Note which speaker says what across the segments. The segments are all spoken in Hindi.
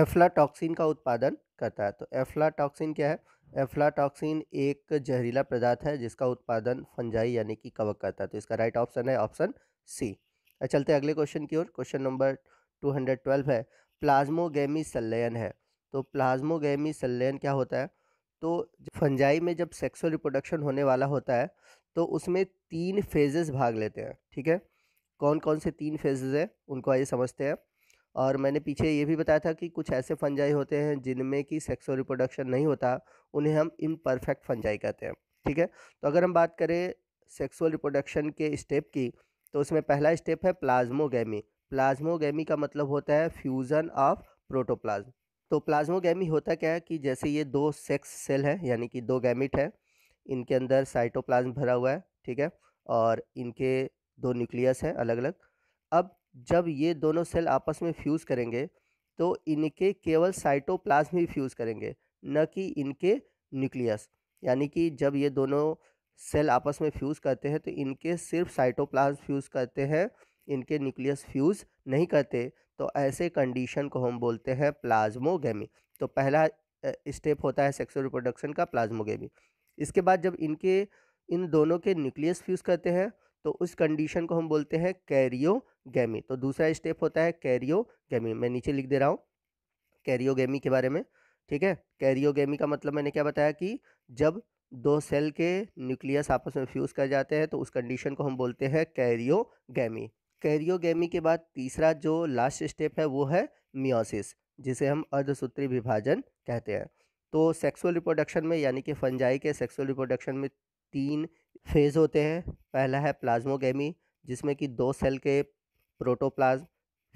Speaker 1: एफ्लाटॉक्सिन का उत्पादन करता है तो एफ्लाटॉक्सिन क्या है एफ्लाटॉक्सिन एक जहरीला पदार्थ है जिसका उत्पादन फंजाई यानी कि कवक करता है तो इसका राइट ऑप्शन है ऑप्शन सी चलते अगले क्वेश्चन की ओर question number two hundred twelve है प्लाज्मोगेमी संलयन है तो प्लाज्मोगेमी संलयन क्या होता है तो फंजाई में जब सेक्सुअल रिप्रोडक्शन होने वाला होता है तो उसमें तीन फेजेस भाग लेते हैं ठीक है कौन कौन से तीन फेजेस हैं उनको आइए समझते हैं और मैंने पीछे ये भी बताया था कि कुछ ऐसे फंजाई होते हैं जिनमें कि सेक्सुअल रिप्रोडक्शन नहीं होता उन्हें हम इम्परफेक्ट फंजाई कहते हैं ठीक है तो अगर हम बात करें सेक्सुअल रिप्रोडक्शन के स्टेप की तो उसमें पहला स्टेप है प्लाज्मोगैमी प्लाज्मोगैमी का मतलब होता है फ्यूज़न ऑफ प्रोटोप्लाज्म तो प्लाज्मोगैमी होता क्या है कि जैसे ये दो सेक्स सेल है यानी कि दो गैमिट है इनके अंदर साइटोप्लाज्म भरा हुआ है ठीक है और इनके दो न्यूक्लियस हैं अलग अलग अब जब ये दोनों सेल आपस में फ्यूज़ करेंगे तो इनके केवल साइटोप्लाज्म ही फ्यूज़ करेंगे न कि इनके न्यूक्लियस यानी कि जब ये दोनों सेल आपस में फ्यूज़ करते हैं तो इनके सिर्फ साइटोप्लाज्म फ्यूज़ करते हैं इनके न्यूक्लियस फ्यूज़ नहीं करते तो ऐसे कंडीशन को हम बोलते हैं प्लाज्मोगेमी तो पहला स्टेप होता है सेक्सुअल रिप्रोडक्शन का प्लाज्मोगेमी इसके बाद जब इनके इन दोनों के न्यूक्लियस फ्यूज़ करते हैं तो उस कंडीशन को हम बोलते हैं कैरियोगेमी तो दूसरा स्टेप होता है कैरियोगेमी मैं नीचे लिख दे रहा हूँ कैरियोगेमी के बारे में ठीक है कैरियोगेमी का मतलब मैंने क्या बताया कि जब दो सेल के न्यूक्लियस आपस में फ्यूज़ कर जाते हैं तो उस कंडीशन को हम बोलते हैं कैरियोगेमी कैरियोगेमी के बाद तीसरा जो लास्ट स्टेप है वो है मियोसिस जिसे हम अर्धसूत्री विभाजन कहते हैं तो सेक्सुअल रिप्रोडक्शन में यानी कि फंजाई के सेक्सुअल रिप्रोडक्शन में तीन फेज़ होते हैं पहला है प्लाज्मोगेमी जिसमें कि दो सेल के प्रोटोप्लाज्म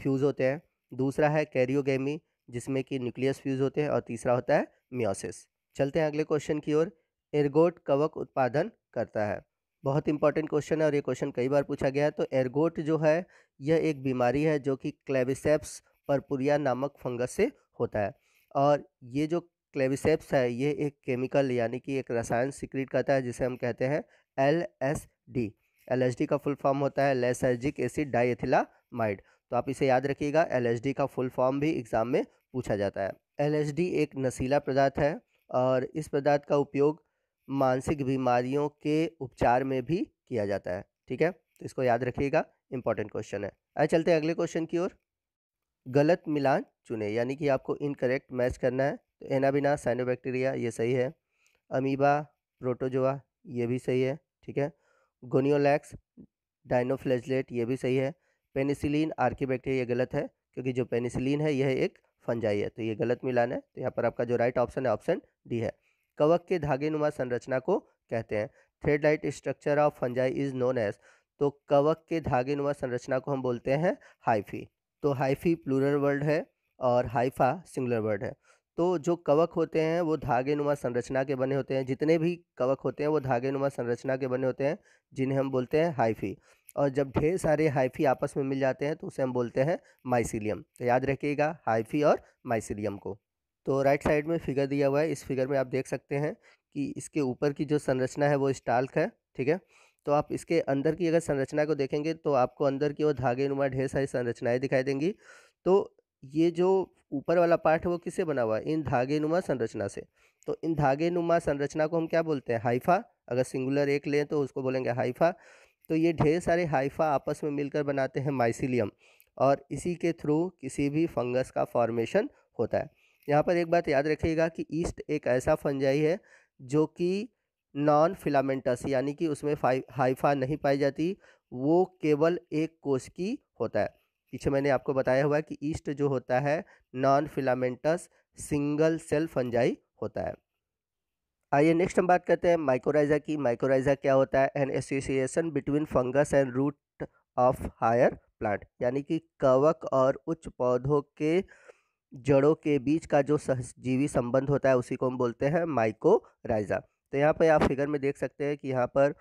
Speaker 1: फ्यूज़ होते हैं दूसरा है कैरियोगेमी जिसमें कि न्यूक्लियस फ्यूज़ होते हैं और तीसरा होता है मियोसिस चलते हैं अगले क्वेश्चन की ओर एरगोट कवक उत्पादन करता है बहुत इंपॉर्टेंट क्वेश्चन है और ये क्वेश्चन कई बार पूछा गया है तो एरगोट जो है यह एक बीमारी है जो कि क्लेविसेप्स परपुरिया नामक फंगस से होता है और ये जो क्लेविसेप्स है ये एक केमिकल यानी कि एक रसायन सिक्रिट करता है जिसे हम कहते हैं L S D L S D का फुल फॉर्म होता है लेसर्जिक एसिड डाइएथिलामाइड तो आप इसे याद रखिएगा एल डी का फुल फॉर्म भी एग्ज़ाम में पूछा जाता है एल डी एक नशीला पदार्थ है और इस पदार्थ का उपयोग मानसिक बीमारियों के उपचार में भी किया जाता है ठीक है तो इसको याद रखिएगा इंपॉर्टेंट क्वेश्चन है आए चलते हैं अगले क्वेश्चन की ओर गलत मिलान चुने यानी कि आपको इनकरेक्ट मैच करना है तो एनाबिना साइनोबैक्टीरिया ये सही है अमीबा प्रोटोजोआ ये भी सही है ठीक है गोनियोलैक्स डाइनोफ्लेजलेट ये भी सही है पेनिसिलिन आर्कीबैक्टीरिया गलत है क्योंकि जो पेनिसिलिन है यह एक फंजाई है तो ये गलत मिलान है तो यहाँ पर आपका जो राइट ऑप्शन है ऑप्शन डी है कवक के धागे नुमा संरचना को कहते हैं thread like structure of fungi is known as तो कवक के धागे नुमा संरचना को हम बोलते हैं हाइफी तो हाइफी प्लूरल वर्ड है और हाइफा सिंगुलर वर्ड है तो जो कवक होते हैं वो धागे नुमा संरचना के बने होते हैं जितने भी कवक होते हैं वो धागे नुमा संरचना के बने होते हैं जिन्हें हम बोलते हैं हाइफी और जब ढेर सारे हाइफी आपस में मिल जाते हैं तो उसे हम बोलते हैं माइसिलियम तो याद रखिएगा हाइफी और माइसिलियम को तो राइट साइड में फिगर दिया हुआ है इस फिगर में आप देख सकते हैं कि इसके ऊपर की जो संरचना है वो स्टाल्क है ठीक है तो आप इसके अंदर की अगर संरचना को देखेंगे तो आपको अंदर की वो धागे नुमा ढेर सारी संरचनाएँ दिखाई देंगी तो ये जो ऊपर वाला पार्ट है वो किससे बना हुआ है इन धागे नुमा संरचना से तो इन धागे नुमा संरचना को हम क्या बोलते हैं हाइफा अगर सिंगुलर एक लें तो उसको बोलेंगे हाइफा तो ये ढेर सारे हाइफा आपस में मिलकर बनाते हैं माइसिलियम और इसी के थ्रू किसी भी फंगस का फॉर्मेशन होता है यहाँ पर एक बात याद रखिएगा कि ईस्ट एक ऐसा फंजाई है जो कि नॉन फिलामेंटस यानी कि उसमें हाइफा नहीं पाई जाती वो केवल एक कोश की होता है पीछे मैंने आपको बताया हुआ है कि ईस्ट जो होता है non filamentous single cell fungi होता है आइए नेक्स्ट हम बात करते हैं माइक्रोराइजा की माइक्रोराइजा क्या होता है an association between fungus and root of higher plant यानी कि कवक और उच्च पौधों के जड़ों के बीच का जो सहजीवी संबंध होता है उसी को हम बोलते हैं माइकोराइजा तो यहाँ पर आप फिगर में देख सकते हैं कि यहाँ पर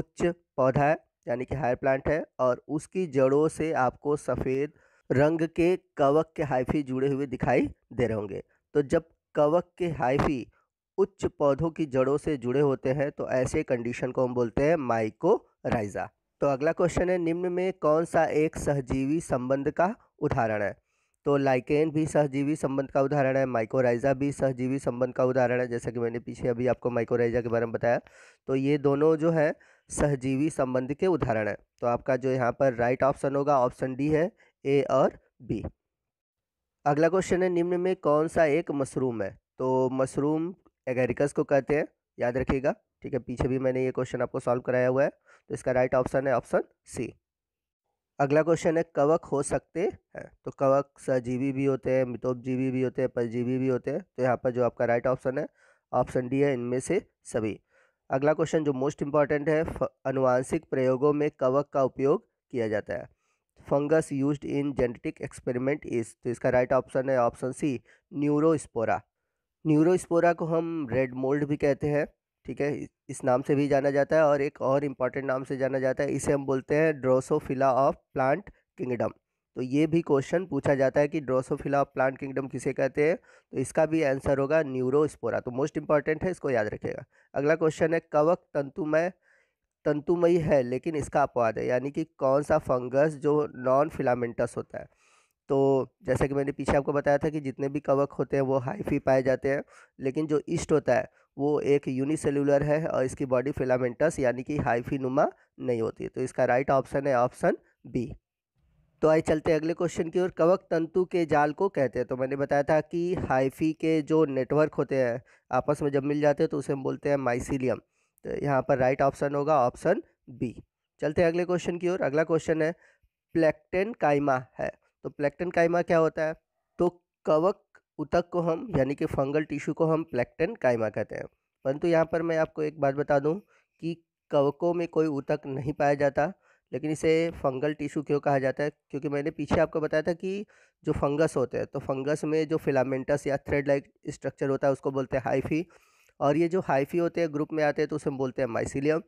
Speaker 1: उच्च पौधा है यानी कि हायर प्लांट है और उसकी जड़ों से आपको सफ़ेद रंग के कवक के हाइफी जुड़े हुए दिखाई दे रहे होंगे तो जब कवक के हाइफी उच्च पौधों की जड़ों से जुड़े होते हैं तो ऐसे कंडीशन को हम बोलते हैं माइकोराइजा तो अगला क्वेश्चन है निम्न में कौन सा एक सहजीवी संबंध का उदाहरण है तो लाइकेन भी सहजीवी संबंध का उदाहरण है माइकोराइजा भी सहजीवी संबंध का उदाहरण है जैसा कि मैंने पीछे अभी आपको माइकोराइजा के बारे में बताया तो ये दोनों जो है सहजीवी संबंध के उदाहरण है तो आपका जो यहाँ पर राइट ऑप्शन होगा ऑप्शन डी है ए और बी अगला क्वेश्चन है निम्न में कौन सा एक मशरूम है तो मशरूम एगेरिकस को कहते हैं याद रखिएगा ठीक है पीछे भी मैंने ये क्वेश्चन आपको सॉल्व कराया हुआ है तो इसका राइट ऑप्शन है ऑप्शन सी अगला क्वेश्चन है कवक हो सकते हैं तो कवक सजीवी भी होते हैं मितोपजीवी भी होते हैं परजीवी भी होते हैं तो यहाँ पर जो आपका राइट ऑप्शन है ऑप्शन डी है इनमें से सभी अगला क्वेश्चन जो मोस्ट इम्पॉर्टेंट है अनुवांशिक प्रयोगों में कवक का उपयोग किया जाता है fungus use in genetic experiment is तो इसका राइट ऑप्शन है ऑप्शन सी न्यूरोस्पोरा न्यूरोस्पोरा को हम रेड मोल्ड भी कहते हैं ठीक है इस नाम से भी जाना जाता है और एक और इम्पॉर्टेंट नाम से जाना जाता है इसे हम बोलते हैं ड्रोसोफिला ऑफ प्लांट किंगडम तो ये भी क्वेश्चन पूछा जाता है कि ड्रोसोफिला ऑफ प्लांट किंगडम किसे कहते हैं तो इसका भी आंसर होगा न्यूरोस्पोरा तो मोस्ट इंपॉर्टेंट है इसको याद रखिएगा अगला क्वेश्चन है कवक तंतुमय तंतुमयी है लेकिन इसका अपवाद है यानी कि कौन सा फंगस जो नॉन फिलामेंटस होता है तो जैसा कि मैंने पीछे आपको बताया था कि जितने भी कवक होते हैं वो हाइफी पाए जाते हैं लेकिन जो ईस्ट होता है वो एक यूनिसेलुलर है और इसकी बॉडी फिलामेंटस यानी कि हाइफी नुमा नहीं होती तो इसका राइट ऑप्शन है ऑप्शन बी तो आइए चलते हैं अगले क्वेश्चन की ओर कवक तंतु के जाल को कहते हैं तो मैंने बताया था कि हाइफी के जो नेटवर्क होते हैं आपस में जब मिल जाते हैं तो उसे हम बोलते हैं माइसिलियम तो यहाँ पर राइट ऑप्शन होगा ऑप्शन बी चलते हैं अगले क्वेश्चन की ओर अगला क्वेश्चन है प्लेक्टेन काइमा है तो प्लेक्टन कायमा क्या होता है तो कवक उतक को हम यानी कि फंगल टिश्यू को हम प्लेक्टन कायमा कहते हैं परंतु यहाँ पर मैं आपको एक बात बता दूँ कि कवकों में कोई उतक नहीं पाया जाता लेकिन इसे फंगल टिश्यू क्यों कहा जाता है क्योंकि मैंने पीछे आपको बताया था कि जो फंगस होते हैं तो फंगस में जो फिलामेंटस या थ्रेड लाइक स्ट्रक्चर होता है उसको बोलते हैं हाइफी और ये जो हाइफी होते हैं ग्रुप में आते हैं तो उसे हम बोलते हैं माइसिलियम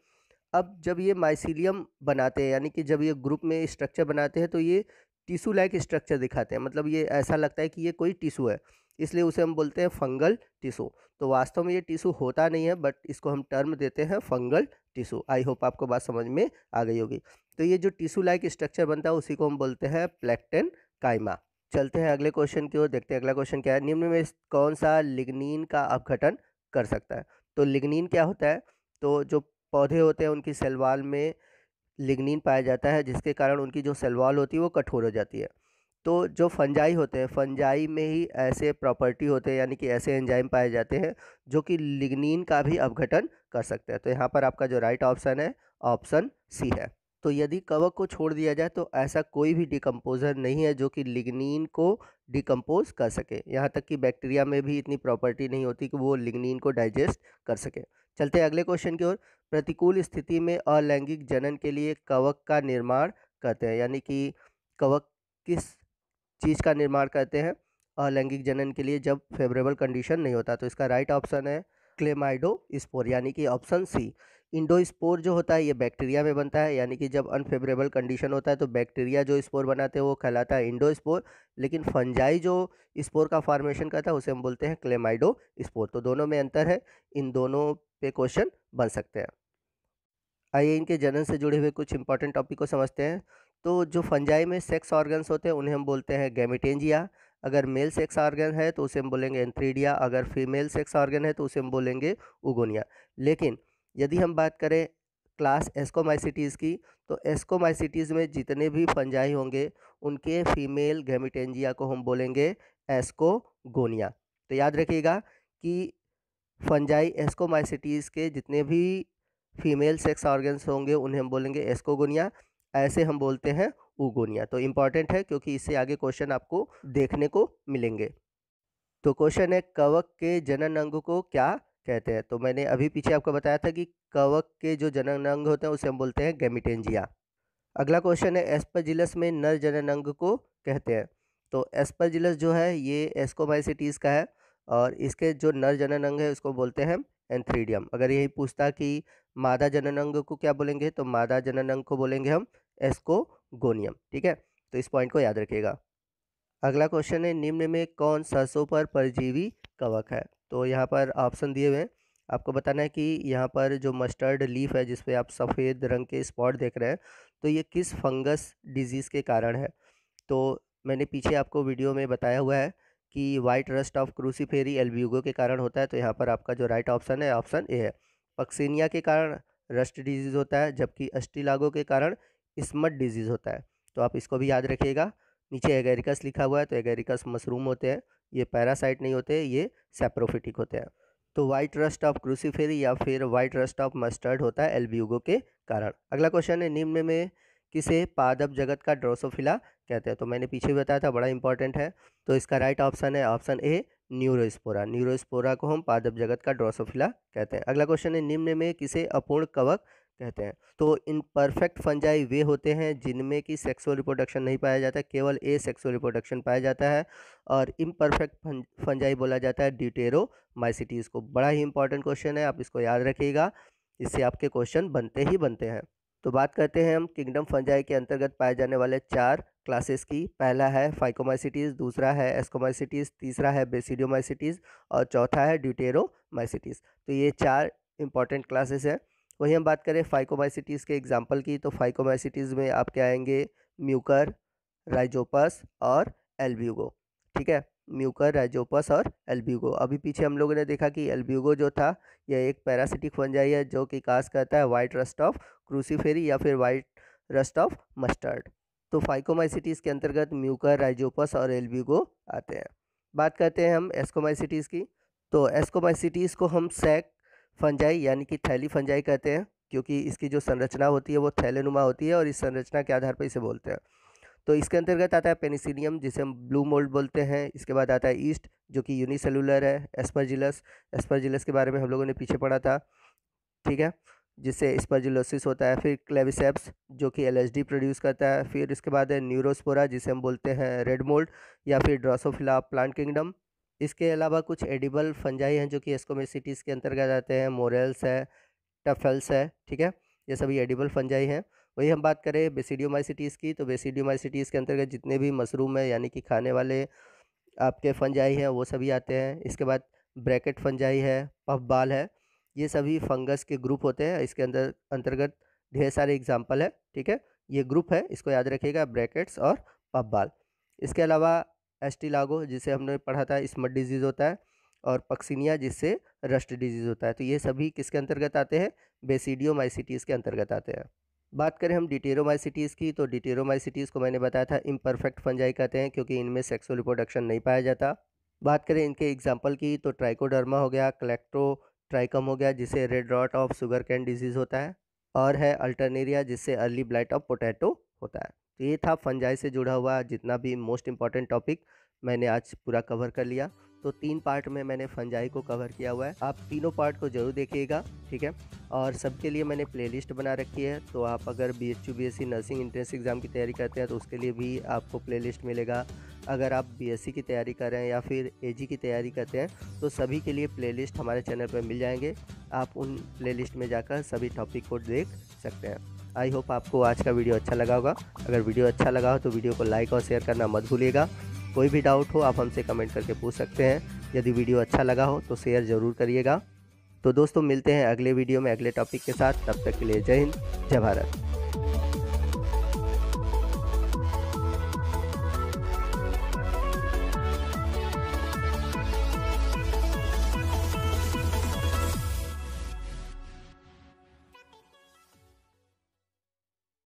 Speaker 1: अब जब ये माइसिलियम बनाते हैं यानी कि जब ये ग्रुप में स्ट्रक्चर बनाते हैं तो ये टिशू लाइक स्ट्रक्चर दिखाते हैं मतलब ये ऐसा लगता है कि ये कोई टिशू है इसलिए उसे हम बोलते हैं फंगल टिशू तो वास्तव में ये टिशू होता नहीं है बट इसको हम टर्म देते हैं फंगल टिशू आई होप आपको बात समझ में आ गई होगी तो ये जो टिशू लाइक स्ट्रक्चर बनता है उसी को हम बोलते हैं प्लेक्टेन कायमा चलते हैं अगले क्वेश्चन की ओर देखते हैं अगला क्वेश्चन क्या है निम्न में कौन सा लिग्निन का अपघटन कर सकता है तो लिग्निन क्या होता है तो जो पौधे होते हैं उनकी सेलवाल में लिग्निन पाया जाता है जिसके कारण उनकी जो सेलवाल होती है वो कठोर हो जाती है तो जो फंजाई होते हैं फंजाई में ही ऐसे प्रॉपर्टी होते हैं यानी कि ऐसे एंजाइम पाए जाते हैं जो कि लिग्निन का भी अवघटन कर सकते हैं तो यहाँ पर आपका जो राइट ऑप्शन है ऑप्शन सी है तो यदि कवक को छोड़ दिया जाए तो ऐसा कोई भी डिकम्पोज़र नहीं है जो कि लिग्निन को डिकम्पोज कर सके यहाँ तक कि बैक्टीरिया में भी इतनी प्रॉपर्टी नहीं होती कि वो लिग्निन को डाइजेस्ट कर सके चलते हैं अगले क्वेश्चन की ओर प्रतिकूल स्थिति में अलैंगिक जनन के लिए कवक का निर्माण करते हैं यानी कि कवक किस चीज़ का निर्माण करते हैं अलैंगिक जनन के लिए जब फेवरेबल कंडीशन नहीं होता तो इसका राइट ऑप्शन है क्लेमाइडो स्पोर यानी कि ऑप्शन सी इंडो स्पोर जो होता है ये बैक्टीरिया में बनता है यानी कि जब अनफेवरेबल कंडीशन होता है तो बैक्टीरिया जो स्पोर बनाते हैं वो कहलाता है इंडो स्पोर लेकिन फंजाई जो स्पोर का फॉर्मेशन करता है उसे हम बोलते हैं क्लेमाइडो स्पोर तो दोनों में अंतर है इन दोनों पे क्वेश्चन बन सकते हैं आइए इनके जनन से जुड़े हुए कुछ इंपॉर्टेंट टॉपिक को समझते हैं तो जो फंजाई में सेक्स ऑर्गन्स होते हैं उन्हें हम बोलते हैं गैमिटेंजिया अगर मेल सेक्स ऑर्गन है तो उसे हम बोलेंगे एंथ्रीडिया अगर फीमेल सेक्स ऑर्गन है तो उसे हम बोलेंगे उगोनिया लेकिन यदि हम बात करें क्लास एस्कोमाइसिटीज़ की तो एस्कोमाइसिटीज़ में जितने भी फंजाई होंगे उनके फीमेल गैमिटेंजिया को हम बोलेंगे एस्कोगोनिया तो याद रखिएगा कि फंजाई एस्कोमाइसिटीज़ के जितने भी फीमेल सेक्स ऑर्गन्स होंगे उन्हें हम बोलेंगे एस्कोगोनिया ऐसे हम बोलते हैं उगोनिया तो इम्पॉर्टेंट है क्योंकि इससे आगे क्वेश्चन आपको देखने को मिलेंगे तो क्वेश्चन है कवक के जनन अंग को क्या कहते हैं तो मैंने अभी पीछे आपको बताया था कि कवक के जो जनन अंग होते हैं उसे हम बोलते हैं गेमिटेंजिया अगला क्वेश्चन है एस्पजिलस में नर जनन अंग को कहते हैं तो एस्पजिलस जो है ये एस्कोमाइसिटीज़ का है और इसके जो नर जनन अंग है उसको बोलते हैं एंथ्रीडियम अगर यही पूछता कि मादा जनन अंग को क्या बोलेंगे तो मादा जनन अंग को बोलेंगे हम एस्कोगोनियम ठीक है तो इस पॉइंट को याद रखिएगा अगला क्वेश्चन है निम्न में कौन सरसों पर परजीवी कवक है तो यहाँ पर ऑप्शन दिए हुए हैं आपको बताना है कि यहाँ पर जो मस्टर्ड लीफ है जिसपे आप सफ़ेद रंग के स्पॉट देख रहे हैं तो ये किस फंगस डिजीज़ के कारण है तो मैंने पीछे आपको वीडियो में बताया हुआ है कि white rust of Cruciferae Albugo के कारण होता है तो यहाँ पर आपका जो राइट ऑप्शन है ऑप्शन ए है पक्सीनिया के कारण रस्ट डिजीज़ होता है जबकि अस्टिलागो के कारण स्मट डिजीज़ होता है तो आप इसको भी याद रखिएगा नीचे एगेरिकस लिखा हुआ है तो एगेरिकस मशरूम होते हैं ये पैरासाइट नहीं होते ये सेप्रोफिटिक होते हैं तो वाइट रस्ट ऑफ क्रूसीफेरी या फिर वाइट रस्ट ऑफ मस्टर्ड होता है एल्ब्यूगो के कारण अगला क्वेश्चन है निम्न में किसे पादप जगत का ड्रोसोफिला कहते हैं तो मैंने पीछे भी बताया था बड़ा इंपॉर्टेंट है तो इसका राइट ऑप्शन है ऑप्शन ए न्यूरोस्पोरा न्यूरोस्पोरा को हम पादप जगत का ड्रोसोफिला कहते हैं अगला क्वेश्चन है निम्न में किसे अपूर्ण कवक कहते हैं तो इन परफेक्ट फंजाई वे होते हैं जिनमें कि सेक्सुअल रिप्रोडक्शन नहीं पाया जाता केवल ए सेक्सुअल रिप्रोडक्शन पाया जाता है और इम्परफेक्ट फंजाई बोला जाता है डिटेरो माइसिटीज़ को बड़ा ही इंपॉर्टेंट क्वेश्चन है आप इसको याद रखिएगा इससे आपके क्वेश्चन बनते ही बनते हैं तो बात करते हैं हम किंगडम फंजाई के अंतर्गत पाए जाने वाले चार क्लासेस की पहला है फाइकोमाइसिटीज़ दूसरा है एस्कोमाइसिटीज़ तीसरा है बेसिडियोमाइसिटीज़ और चौथा है ड्यूटेरोमाइसिटीज़ तो ये चार इंपॉर्टेंट क्लासेस हैं वहीं हम बात करें फाइकोमाइसिटीज़ के एग्जाम्पल की तो फाइकोमाइसिटीज़ में आपके आएंगे म्यूकर राइजोपस और एल्ब्यूगो ठीक है म्यूकर राइजोपस और एल्ब्यूगो अभी पीछे हम लोगों ने देखा कि एल्ब्यूगो जो था यह एक पैरासिटिक फंजाई है जो कि कास करता है वाइट रस्ट ऑफ क्रूसीफेरी या फिर वाइट रस्ट ऑफ मस्टर्ड तो फाइकोमाइसिटीज़ के अंतर्गत म्यूकर राइजोपस और एल्ब्यूगो आते हैं बात करते हैं हम एस्कोमाइसिटीज़ की तो एस्कोमाइसिटीज़ को हम सैक फंजाई यानी कि थैली फंजाई कहते हैं क्योंकि इसकी जो संरचना होती है वो थैलेनुमा होती है और इस संरचना के आधार पर इसे बोलते हैं तो इसके अंतर्गत आता है पेनिसिलियम जिसे हम ब्लू मोल्ड बोलते हैं इसके बाद आता है ईस्ट जो कि यूनिसेलुलर है एस्परजिलस एस्परजिलस के बारे में हम लोगों ने पीछे पढ़ा था ठीक है जिससे स्पर्जुलोसिस होता है फिर क्लेविसेप्स जो कि एलएसडी प्रोड्यूस करता है फिर इसके बाद है न्यूरोस्पोरा जिसे हम बोलते हैं रेड मोल्ड या फिर ड्रोसोफिला प्लांट किंगडम इसके अलावा कुछ एडिबल फंजाई हैं जो कि एस्कोमेसिटीज़ के अंतर्गत आते हैं मोरेल्स है टफल्स है ठीक है ये सभी एडिबल फंजाई हैं वही हम बात करें बेसिडियोमाइसिटीज़ की तो बेसिडियोमाइसिटीज़ के अंतर्गत जितने भी मशरूम है यानी कि खाने वाले आपके फंजाई हैं वो सभी आते हैं इसके बाद ब्रैकेट फंजाई है पफ बाल है ये सभी फंगस के ग्रुप होते हैं इसके अंदर अंतर्गत ढेर सारे एग्जाम्पल है ठीक है ये ग्रुप है इसको याद रखिएगा ब्रैकेट्स और पफ बाल इसके अलावा एस्टिलागो जिसे हमने पढ़ा था स्मट डिजीज़ होता है और पक्सिनिया जिससे रस्ट डिजीज़ होता है तो ये सभी किसके अंतर्गत आते हैं बेसिडियोमाइसिटीज़ के अंतर्गत आते हैं बात करें हम डिटेरोमाइसिटीज़ की तो डिटेरोमाइसिटीज़ को मैंने बताया था इम्परफेक्ट फंजाई कहते हैं क्योंकि इनमें सेक्सुअल रिप्रोडक्शन नहीं पाया जाता बात करें इनके एग्जाम्पल की तो ट्राइकोडर्मा हो गया कलेक्ट्रो ट्राइकम हो गया जिसे red rot of sugarcane disease होता है और है अल्टरनेरिया जिससे अर्ली ब्लाइट ऑफ पोटैटो होता है तो ये था फंजाई से जुड़ा हुआ जितना भी मोस्ट इंपॉर्टेंट टॉपिक मैंने आज पूरा कवर कर लिया तो तीन पार्ट में मैंने फंजाई को कवर किया हुआ है आप तीनों पार्ट को जरूर देखिएगा ठीक है और सबके लिए मैंने प्लेलिस्ट बना रखी है तो आप अगर B H U B S C nursing entrance exam की तैयारी करते हैं तो उसके लिए भी आपको प्लेलिस्ट मिलेगा अगर आप बी की तैयारी कर रहे हैं या फिर ए की तैयारी करते हैं तो सभी के लिए प्लेलिस्ट हमारे चैनल पर मिल जाएंगे आप उन प्लेलिस्ट में जाकर सभी टॉपिक को देख सकते हैं आई होप आपको आज का वीडियो अच्छा लगा होगा अगर वीडियो अच्छा लगा हो तो वीडियो को लाइक और शेयर करना मत भूलिएगा कोई भी डाउट हो आप हमसे कमेंट करके पूछ सकते हैं यदि वीडियो अच्छा लगा हो तो शेयर ज़रूर करिएगा तो दोस्तों मिलते हैं अगले वीडियो में अगले टॉपिक के साथ तब तक के लिए जय हिंद जय भारत